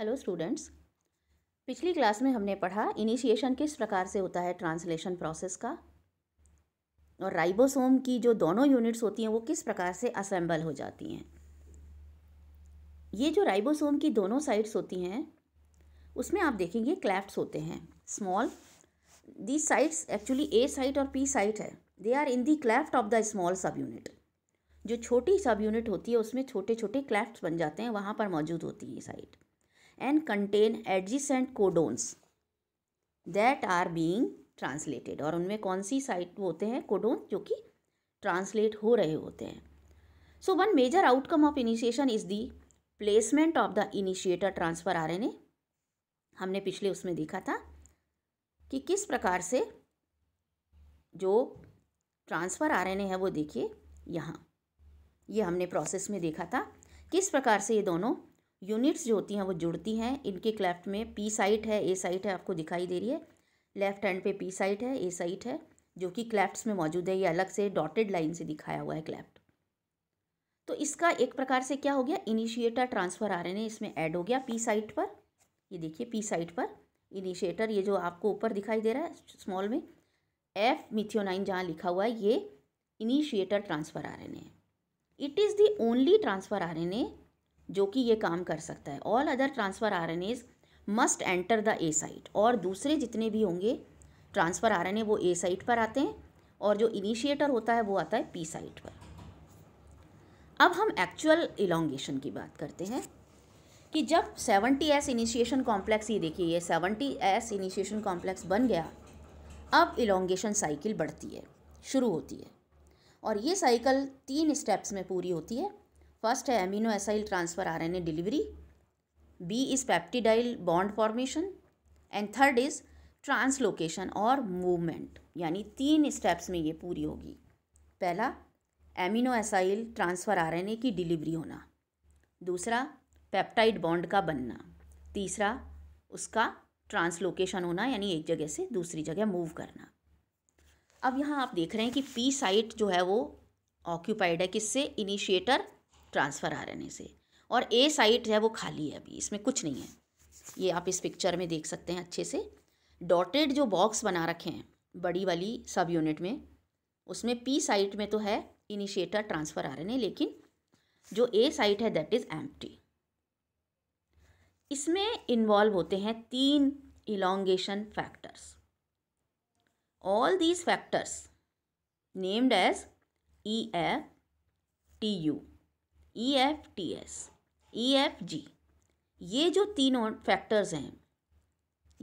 Hello students पिछली class में हमने पढ़ा इनिशिएशन किस प्रकार से होता है ट्रांसलेशन प्रोसेस का और राइबोसोम की जो दोनों यूनिट्स होती हैं वो किस प्रकार से असेंबल हो जाती हैं ये जो राइबोसोम की दोनों साइड्स होती हैं उसमें आप देखेंगे क्लैफ्ट्स होते हैं small the sides actually A site और पी साइट है they are in the cleft of the small sub unit जो छोटी सब यूनिट होती है उसमें छोटे छोटे क्लैफ्ट बन जाते हैं वहाँ पर मौजूद होती है ये site and contain adjacent codons that are being translated और उनमें कौन सी साइट होते हैं कोडोन जो कि ट्रांसलेट हो रहे होते हैं so one major outcome of initiation is the placement of the initiator transfer R N हमने पिछले उसमें देखा था कि किस प्रकार से जो ट्रांसफ़र आर एन है वो देखिए यहाँ ये हमने प्रोसेस में देखा था किस प्रकार से ये दोनों यूनिट्स जो होती हैं वो जुड़ती हैं इनके क्लेफ्ट में पी साइट है ए साइट है आपको दिखाई दे रही है लेफ्ट हैंड पे पी साइट है ए साइट है जो कि क्लेफ्ट्स में मौजूद है ये अलग से डॉटेड लाइन से दिखाया हुआ है क्लेफ्ट तो इसका एक प्रकार से क्या हो गया इनिशिएटर ट्रांसफ़र रहे हैं इसमें ऐड हो गया पी साइट पर ये देखिए पी साइट पर इनिशिएटर ये जो आपको ऊपर दिखाई दे रहा है स्मॉल में एफ मिथियोनाइन जहाँ लिखा हुआ है ये इनिशिएटर ट्रांसफ़र आ रहे हैं it is the only transfer आ रहे ए जो कि ये काम कर सकता है all other transfer R N As must enter the A site और दूसरे जितने भी होंगे ट्रांसफ़र आर एन ए वो ए साइट पर आते हैं और जो इनिशिएटर होता है वो आता है पी साइट पर अब हम एक्चुअल इलांगेशन की बात करते हैं कि जब सेवनटी एस इनिशिएशन कॉम्प्लेक्स ये देखिए ये सेवनटी एस इनिशिएशन कॉम्प्लेक्स बन गया अब इलांगेशन साइकिल बढ़ती है शुरू होती है और ये साइकिल तीन स्टेप्स में पूरी होती है फर्स्ट है amino acyl transfer R N A delivery B is peptidyl bond formation and third is translocation और मूवमेंट यानी तीन स्टेप्स में ये पूरी होगी पहला amino acyl transfer R N A की डिलीवरी होना दूसरा पेप्टाइड बॉन्ड का बनना तीसरा उसका ट्रांसलोकेशन होना यानी एक जगह से दूसरी जगह मूव करना अब यहाँ आप देख रहे हैं कि पी साइट जो है वो ऑक्यूपाइड है किससे इनिशिएटर ट्रांसफ़र आ रहने से और ए साइट है वो खाली है अभी इसमें कुछ नहीं है ये आप इस पिक्चर में देख सकते हैं अच्छे से डॉटेड जो बॉक्स बना रखे हैं बड़ी वाली सब यूनिट में उसमें पी साइट में तो है इनिशिएटर ट्रांसफ़र रहे हैं लेकिन जो ए साइट है दैट इज़ एम इसमें इन्वॉल्व होते हैं तीन elongation factors all these factors named as E A T U E F T S E F G ये जो तीनों फैक्टर्स हैं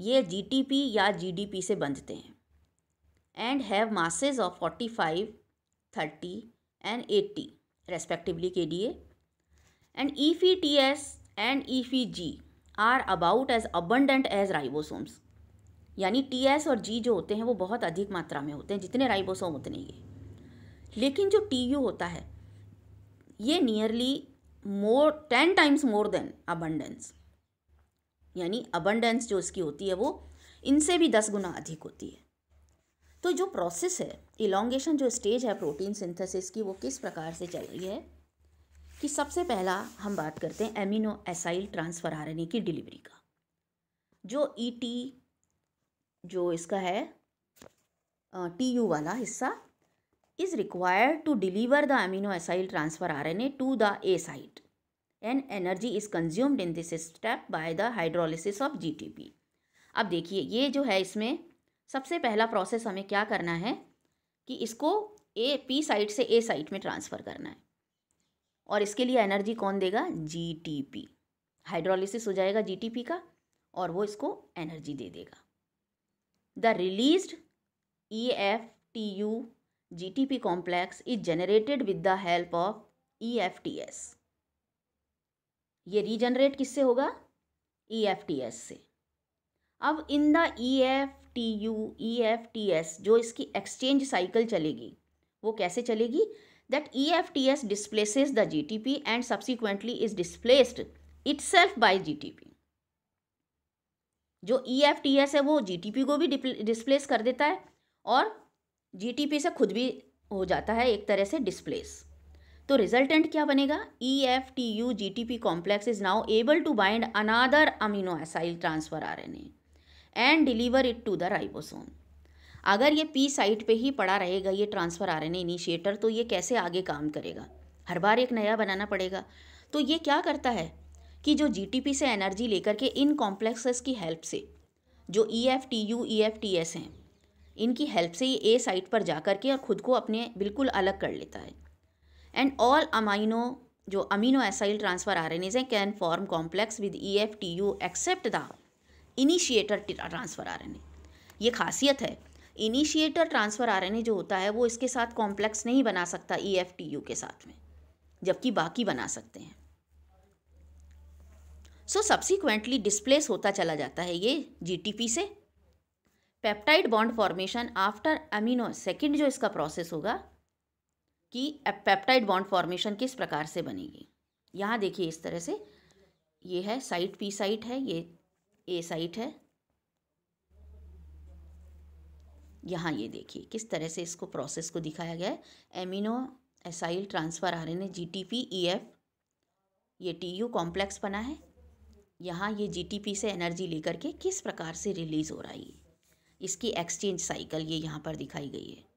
ये जी टी पी या जी डी पी से बंधते हैं and have masses of forty five thirty and eighty respectively के लिए and E and G are about as abundant as ribosomes यानी टी एस और जी जो होते हैं वो बहुत अधिक मात्रा में होते हैं जितने राइबोसोम उतने ही लेकिन जो टी यू होता है ये nearly more ten times more than abundance यानी अबंडेंस जो इसकी होती है वो इनसे भी दस गुना अधिक होती है तो जो प्रोसेस है इलोंगेशन जो स्टेज है प्रोटीन सिंथेसिस की वो किस प्रकार से चल रही है कि सबसे पहला हम बात करते हैं एमिनो एसाइल ट्रांसफर आरएनए की डिलीवरी का जो टी e जो इसका है टी यू वाला हिस्सा is required to deliver the amino acyl transfer RNA to the A site and energy is consumed in this step by the hydrolysis of GTP. अब देखिए ये जो है इसमें सबसे पहला प्रोसेस हमें क्या करना है कि इसको ए पी साइट से ए साइट में ट्रांसफ़र करना है और इसके लिए एनर्जी कौन देगा जीटीपी हाइड्रोलिसिस हो जाएगा जीटीपी का और वो इसको एनर्जी दे देगा the released E F T U G T P complex is generated with the help of E F T S ये रीजनरेट किससे होगा ई एफ टी एस से अब in the E E F F T U T S जो इसकी exchange cycle चलेगी वो कैसे चलेगी that E F T S displaces the G T P and subsequently is displaced self by G T P जो E F T S है वो जी T P को भी डिस्प्लेस कर देता है और जीटीपी से खुद भी हो जाता है एक तरह से डिस्प्लेस तो रिजल्टेंट क्या बनेगा E F T U G T P complex is now able to bind another amino acyl transfer R N A and deliver it to the ribosome अगर ये पी साइट पे ही पड़ा रहेगा ये ट्रांसफर आर एन इनिशिएटर तो ये कैसे आगे काम करेगा हर बार एक नया बनाना पड़ेगा तो ये क्या करता है कि जो जी टी पी से एनर्जी लेकर के इन कॉम्प्लेक्सेस की हेल्प से जो E F T U E F T S हैं इनकी हेल्प से ये ए साइट पर जा कर के और ख़ुद को अपने बिल्कुल अलग कर लेता है एंड ऑल अमाइनो जो amino acyl transfer R N As हैं can form complex with E F T U except the initiator transfer R N A ये खासियत है initiator transfer R N A जो होता है वो इसके साथ कॉम्प्लेक्स नहीं बना सकता ई एफ टी यू के साथ में जबकि बाकी बना सकते हैं सो सब्सिक्वेंटली डिस्प्लेस होता चला जाता है ये जी टी पी से peptide bond formation after amino second जो इसका प्रोसेस होगा कि पेप्टाइड बॉन्ड फॉर्मेशन किस प्रकार से बनेगी यहाँ देखिए इस तरह से ये है साइट पी साइट है ये ए साइट है यहाँ ये देखिए किस तरह से इसको प्रोसेस को दिखाया गया है amino acyl transfer R N A G T P E F ये टी यू कॉम्प्लेक्स बना है यहाँ ये जी टी पी से एनर्जी लेकर के किस प्रकार से रिलीज़ हो रही है इसकी एक्सचेंज साइकिल ये यहाँ पर दिखाई गई है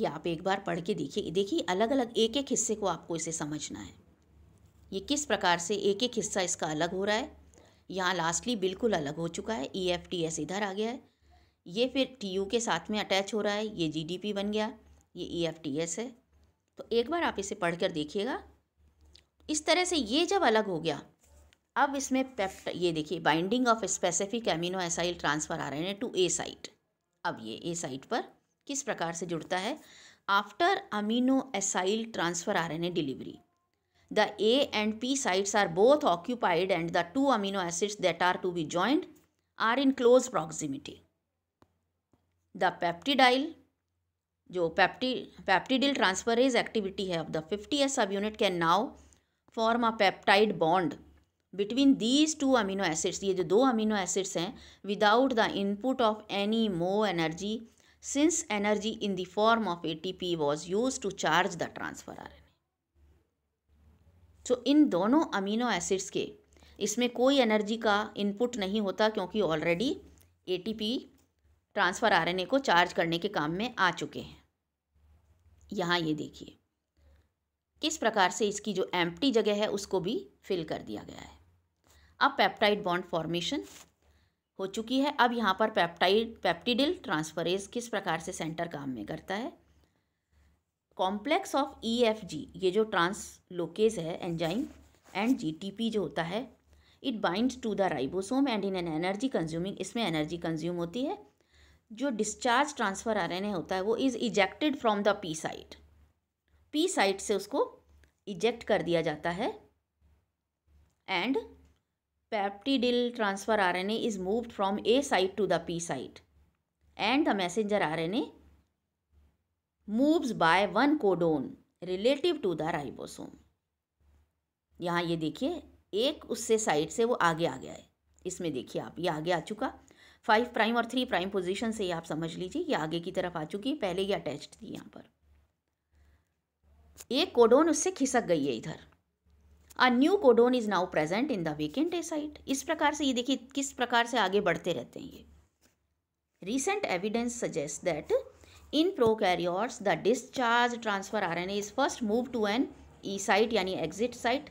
ये आप एक बार पढ़ के देखिए देखिए अलग अलग एक एक हिस्से को आपको इसे समझना है ये किस प्रकार से एक एक हिस्सा इसका अलग हो रहा है यहाँ लास्टली बिल्कुल अलग हो चुका है ई एफ टी एस इधर आ गया है ये फिर टी यू के साथ में अटैच हो रहा है ये जी डी पी बन गया ये ई एफ टी एस है तो एक बार आप इसे पढ़ कर देखिएगा इस तरह से ये जब अलग हो गया अब इसमें पेप्ट ये देखिए binding of specific amino acyl transfer आ रहे हैं टू ए साइट अब ये ए साइट पर किस प्रकार से जुड़ता है आफ्टर अमीनो एसाइल ट्रांसफ़र आ रहे हैं delivery the A and P sites are both occupied and the two amino acids that are to be joint are in close proximity the peptidyl जो पैप्टी पैप्टिडिल ट्रांसफरेज एक्टिविटी है of the fifty S sub unit can now form a peptide bond between these two amino acids ये जो दो amino acids हैं without the input of any मो energy since energy in the form of ATP was used to charge the transfer R N तो इन दोनों amino acids के इसमें कोई एनर्जी का इनपुट नहीं होता क्योंकि ऑलरेडी पी ट्रांसफ़र ए को चार्ज करने के काम में आ चुके हैं यहाँ ये देखिए किस प्रकार से इसकी जो एम्प्टी जगह है उसको भी फिल कर दिया गया है अब पेप्टाइड बॉन्ड फॉर्मेशन हो चुकी है अब यहाँ पर पेप्टाइड पेप्टिडिल ट्रांसफरेज किस प्रकार से सेंटर काम में करता है complex of E F G ये जो ट्रांसलोकेज है enzyme and G T P जो होता है it binds to the ribosome and in an energy consuming इसमें एनर्जी कंज्यूम होती है जो discharge transfer R N A होता है वो is ejected from the P site P site से उसको इजेक्ट कर दिया जाता है एंड peptidyl transfer RNA is moved from A site to the P site and the messenger RNA moves by one codon relative to the ribosome. यहाँ ये देखिए एक उससे साइड से वो आगे आ गया है इसमें देखिए आप ये आगे आ चुका फाइव प्राइम और थ्री प्राइम पोजीशन से ही आप समझ लीजिए ये आगे की तरफ आ चुकी है पहले ये अटैच थी यहाँ पर एक कोडोन उससे खिसक गई है इधर a new codon is now present in the vacant A site इस प्रकार से ये देखिए किस प्रकार से आगे बढ़ते रहते हैं ये recent evidence suggest that in prokaryotes the discharge transfer R N is first move to an E site यानी exit site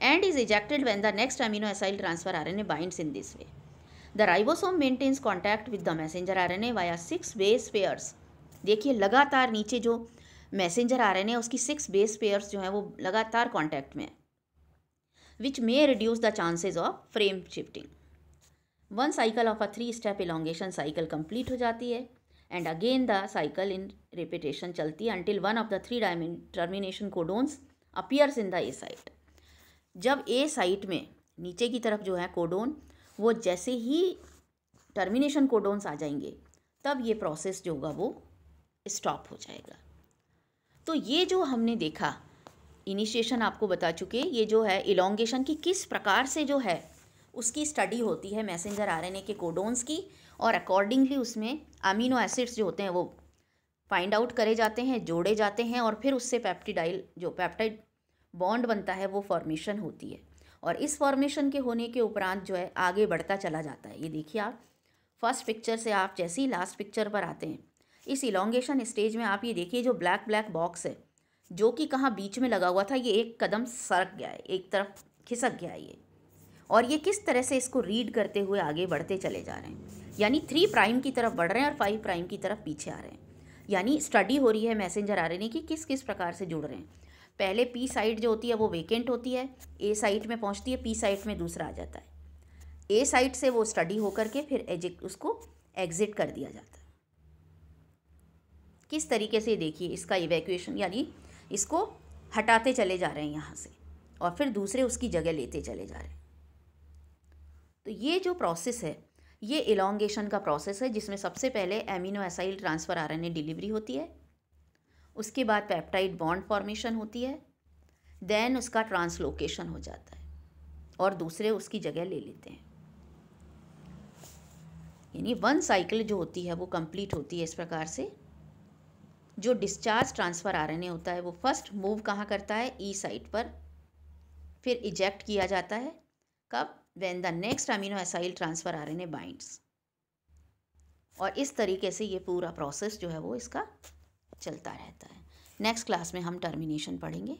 and is ejected when the next amino acyl transfer R N A bind in this way the ribosome maintains contact with the messenger R N A are six base pairs देखिए लगातार नीचे जो messenger आ रहे हैं उसकी six base pairs जो हैं वो लगातार कॉन्टैक्ट में है which may reduce the chances of frame shifting. One cycle of a three-step elongation cycle complete हो जाती है and again the cycle in repetition चलती है until one of the three termination codons appears in the A site. जब A site में नीचे की तरफ जो है codon वो जैसे ही termination codons आ जाएंगे तब ये process जो होगा वो stop हो जाएगा तो ये जो हमने देखा इनिशिएशन आपको बता चुके ये जो है इलोंगेशन की किस प्रकार से जो है उसकी स्टडी होती है मैसेंजर आरएनए के कोडोन्स की और अकॉर्डिंगली उसमें अमीनो एसिड्स जो होते हैं वो फाइंड आउट करे जाते हैं जोड़े जाते हैं और फिर उससे पैप्टिडाइल जो पैप्टाइड बॉन्ड बनता है वो फॉर्मेशन होती है और इस फॉर्मेशन के होने के उपरांत जो है आगे बढ़ता चला जाता है ये देखिए आप फर्स्ट पिक्चर से आप जैसे ही लास्ट पिक्चर पर आते हैं इस इलोंगेशन स्टेज में आप ये देखिए जो ब्लैक ब्लैक बॉक्स है जो कि कहाँ बीच में लगा हुआ था ये एक कदम सरक गया है एक तरफ खिसक गया है ये और ये किस तरह से इसको रीड करते हुए आगे बढ़ते चले जा रहे हैं यानी थ्री प्राइम की तरफ बढ़ रहे हैं और फाइव प्राइम की तरफ पीछे आ रहे हैं यानी स्टडी हो रही है मैसेंजर आ रहे एन कि किस किस प्रकार से जुड़ रहे हैं पहले पी साइड जो होती है वो वेकेंट होती है ए साइड में पहुंचती है पी साइड में दूसरा आ जाता है ए साइड से वो स्टडी होकर के फिर एजिक उसको एग्जिट कर दिया जाता है किस तरीके से देखिए इसका इवैक्यूएशन यानी इसको हटाते चले जा रहे हैं यहाँ से और फिर दूसरे उसकी जगह लेते चले जा रहे हैं तो ये जो प्रोसेस है ये इलोंगेशन का प्रोसेस है जिसमें सबसे पहले amino acyl transfer R delivery होती है उसके बाद पेप्टाइड बॉन्ड फॉर्मेशन होती है देन उसका ट्रांसलोकेशन हो जाता है और दूसरे उसकी जगह ले लेते हैं यानी वन साइकिल जो होती है वो कंप्लीट होती है इस प्रकार से जो डिस्चार्ज ट्रांसफ़र आर होता है वो फर्स्ट मूव कहाँ करता है ई e साइट पर फिर इजेक्ट किया जाता है कब when the next amino acyl transfer R N binds और इस तरीके से ये पूरा प्रोसेस जो है वो इसका चलता रहता है नेक्स्ट क्लास में हम टर्मिनेशन पढ़ेंगे